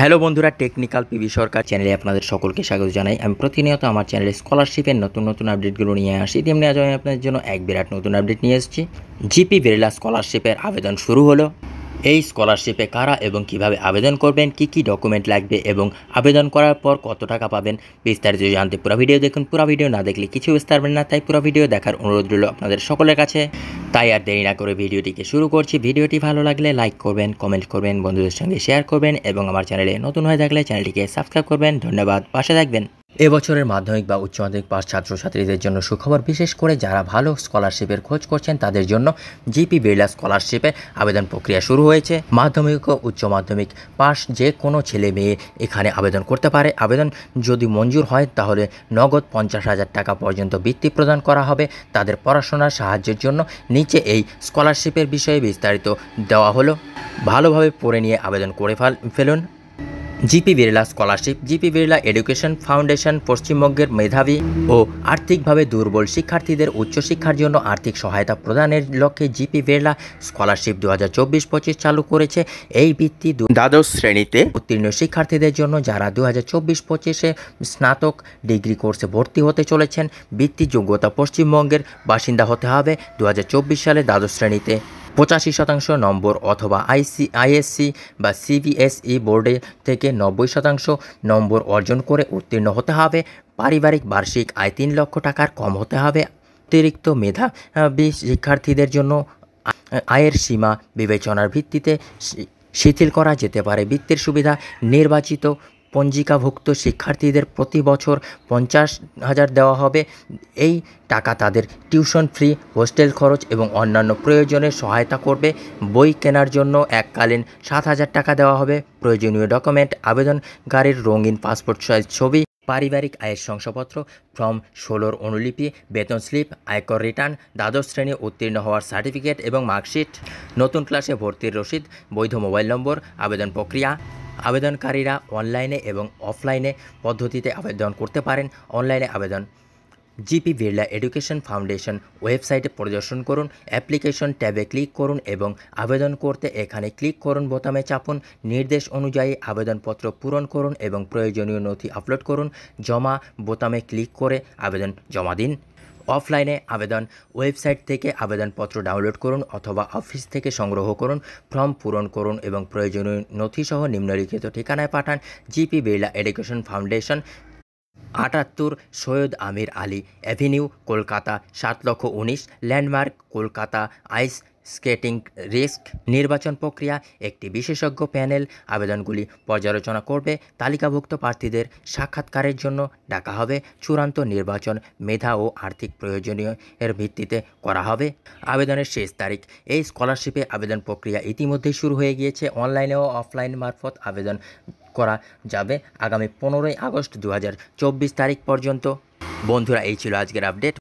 hello বন্ধুরা technical PB সরকার চ্যানেলে আপনাদের সকলকে স্বাগত জানাই আমি প্রতিনিয়ত আমার চ্যানেলে স্কলারশিপের নতুন নতুন আপডেটগুলো নিয়ে আসি তেমনি আজ আমি আপনাদের জন্য এক বিরাট নতুন আপডেট নিয়ে এসেছি জিপি বিড়লা স্কলারশিপের আবেদন শুরু হলো এই স্কলারশিপে কারা এবং কিভাবে আবেদন করবেন কি কি ডকুমেন্ট লাগবে এবং আবেদন করার পর কত টাকা পাবেন বিস্তারিত জানতে পুরো ভিডিও দেখুন পুরো ভিডিও না দেখলে কিছু বুঝতে পারবেন না তাই পুরো ভিডিও দেখার অনুরোধ রইল আপনাদের সকলের কাছে তাই আর দেরি না করে ভিডিওটিকে শুরু করছি ভিডিওটি ভালো লাগলে লাইক করবেন কমেন্ট করবেন বন্ধুদের সঙ্গে শেয়ার করবেন এবং আমার চ্যানেলে নতুন হয়ে থাকলে চ্যানেলটিকে সাবস্ক্রাইব করবেন ধন্যবাদ পাশে থাকবেন এবছরের মাধ্যমিক বা উচ্চ মাধ্যমিক পাস ছাত্রছাত্রীদের জন্য সুখবর বিশেষ করে যারা ভালো স্কলারশিপের খোঁজ করছেন তাদের জন্য জিপি বিড়লা স্কলারশিপে আবেদন প্রক্রিয়া শুরু হয়েছে মাধ্যমিক ও উচ্চ মাধ্যমিক পাস যে কোনো ছেলে মেয়ে এখানে আবেদন করতে পারে আবেদন যদি মঞ্জুর হয় তাহলে নগদ পঞ্চাশ হাজার টাকা পর্যন্ত বৃত্তি প্রদান করা হবে তাদের পড়াশোনার সাহায্যের জন্য নিচে এই স্কলারশিপের বিষয়ে বিস্তারিত দেওয়া হলো ভালোভাবে পড়ে নিয়ে আবেদন করে ফেলুন G P Birla scholarship G P Birla education foundation পশ্চিমবঙ্গের মেধাবী ও আর্থিকভাবে দুর্বল শিক্ষার্থীদের উচ্চশিক্ষার জন্য আর্থিক সহায়তা প্রদানের লক্ষ্যে জিপি বিড়লা স্কলারশিপ দু হাজার চব্বিশ পঁচিশ চালু করেছে এই বৃত্তি দ্বাদশ শ্রেণীতে উত্তীর্ণ শিক্ষার্থীদের জন্য যারা দু হাজার চব্বিশ পঁচিশে স্নাতক ডিগ্রি কোর্সে ভর্তি হতে চলেছেন বৃত্তি যোগ্যতা পশ্চিমবঙ্গের বাসিন্দা হতে হবে দু সালে দ্বাদশ শ্রেণীতে পঁচাশি শতাংশ নম্বর অথবা আইসি আইএসসি বা সিবিএসই বোর্ডে থেকে নব্বই শতাংশ নম্বর অর্জন করে উত্তীর্ণ হতে হবে পারিবারিক বার্ষিক আয় তিন লক্ষ টাকার কম হতে হবে অতিরিক্ত মেধা শিক্ষার্থীদের জন্য আয়ের সীমা বিবেচনার ভিত্তিতে শিথিল করা যেতে পারে বৃত্তির সুবিধা নির্বাচিত পঞ্জিকাভুক্ত শিক্ষার্থীদের প্রতি বছর পঞ্চাশ হাজার দেওয়া হবে এই টাকা তাদের টিউশন ফ্রি হোস্টেল খরচ এবং অন্যান্য প্রয়োজনে সহায়তা করবে বই কেনার জন্য এককালীন সাত হাজার টাকা দেওয়া হবে প্রয়োজনীয় ডকুমেন্ট আবেদনকারীর রঙিন পাসপোর্ট সাইজ ছবি পারিবারিক আয়ের শংসাপত্র ফর্ম ষোলোর অনুলিপি বেতন স্লিপ আয়কর রিটার্ন দ্বাদশ শ্রেণী উত্তীর্ণ হওয়ার সার্টিফিকেট এবং মার্কশিট নতুন ক্লাসে ভর্তির রসিদ বৈধ মোবাইল নম্বর আবেদন প্রক্রিয়া আবেদনকারীরা অনলাইনে এবং অফলাইনে পদ্ধতিতে আবেদন করতে পারেন অনলাইনে আবেদন জিপি বিড়লা এডুকেশন ফাউন্ডেশন ওয়েবসাইটে পরিদর্শন করুন অ্যাপ্লিকেশন ট্যাবে ক্লিক করুন এবং আবেদন করতে এখানে ক্লিক করুন বোতামে চাপুন নির্দেশ অনুযায়ী আবেদনপত্র পূরণ করুন এবং প্রয়োজনীয় নথি আপলোড করুন জমা বোতামে ক্লিক করে আবেদন জমা দিন অফলাইনে আবেদন ওয়েবসাইট থেকে আবেদনপত্র ডাউনলোড করুন অথবা অফিস থেকে সংগ্রহ করুন ফর্ম পূরণ করুন এবং প্রয়োজনীয় নথিসহ নিম্নলিখিত ঠিকানায় পাঠান জিপি বিড়লা এডুকেশন ফাউন্ডেশন আটাত্তর সৈয়দ আমির আলী অ্যাভিনিউ কলকাতা সাত লক্ষ উনিশ landmark Kolkata ice skating rink নির্বাচন প্রক্রিয়া একটি বিশেষজ্ঞ প্যানেল আবেদনগুলি পর্যালোচনা করবে তালিকাভুক্ত প্রার্থীদের সাক্ষাৎকারের জন্য ডাকা হবে চূড়ান্ত নির্বাচন মেধা ও আর্থিক প্রয়োজনীয় এর ভিত্তিতে করা হবে আবেদনের শেষ তারিখ এই স্কলারশিপে আবেদন প্রক্রিয়া ইতিমধ্যেই শুরু হয়ে গিয়েছে অনলাইনে ও অফলাইন মারফত আবেদন করা যাবে আগামী পনেরোই আগস্ট দু তারিখ পর্যন্ত বন্ধুরা এই ছিল আজকের আপডেট